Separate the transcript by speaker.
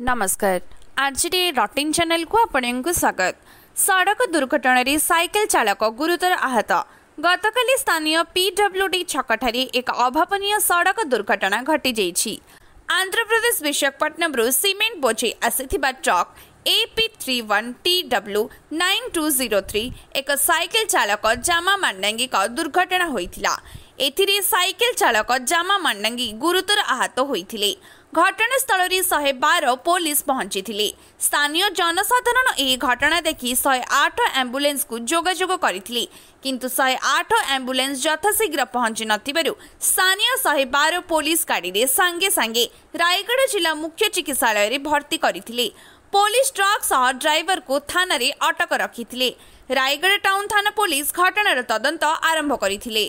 Speaker 1: ନମସ୍କାର ଆର୍ଜିଡି ରଟିନ୍ ଚ୍ୟାନେଲକୁ ଆପଣଙ୍କୁ ସ୍ୱାଗତ ସଡ଼କ ଦୁର୍ଘଟଣାରେ ସାଇକେଲ ଚାଳକ ଗୁରୁତର ଆହତ ଗତକାଲି ସ୍ଥାନୀୟ ପିଡବ୍ଲ୍ୟୁଡି ଛକଠାରେ ଏକ ଅଭାବନୀୟ ସଡ଼କ ଦୁର୍ଘଟଣା ଘଟିଯାଇଛି ଆନ୍ଧ୍ରପ୍ରଦେଶ ବିଶାଖାପଟ୍ଟନମରୁ ସିମେଣ୍ଟ ବୋଝେଇ ଆସିଥିବା truck AP three one T W nine two zero three ଏକ ସାଇକେଲ ଚାଳକ ଜାମା ମାଣ୍ଡାଙ୍ଗୀଙ୍କ ଦୁର୍ଘଟଣା ହୋଇଥିଲା ଏଥିରେ ସାଇକେଲ ଚାଳକ ଜାମା ମାଣ୍ଡାଙ୍ଗି ଗୁରୁତର ଆହତ ହୋଇଥିଲେ ଘଟଣାସ୍ଥଳରେ ଶହେ ବାର ପୋଲିସ ପହଞ୍ଚିଥିଲେ ସ୍ଥାନୀୟ ଜନସାଧାରଣ ଏହି ଘଟଣା ଦେଖି ଶହେ ଆଠ ଆମ୍ବୁଲାନ୍ସକୁ ଯୋଗାଯୋଗ କରିଥିଲେ କିନ୍ତୁ ଶହେ ଆଠ ଆମ୍ବୁଲାନ୍ସ ଯଥାଶୀଘ୍ର ପହଞ୍ଚି ନଥିବାରୁ ସ୍ଥାନୀୟ ଶହେ ବାର ପୋଲିସ ଗାଡ଼ିରେ ସାଙ୍ଗେ ସାଙ୍ଗେ ରାୟଗଡ଼ା ଜିଲ୍ଲା ମୁଖ୍ୟ ଚିକିତ୍ସାଳୟରେ ଭର୍ତ୍ତି କରିଥିଲେ ପୋଲିସ ଟ୍ରକ୍ ସହ ଡ୍ରାଇଭରକୁ ଥାନାରେ ଅଟକ ରଖିଥିଲେ ରାୟଗଡ଼ା ଟାଉନ୍ ଥାନା ପୋଲିସ ଘଟଣାର ତଦନ୍ତ ଆରମ୍ଭ କରିଥିଲେ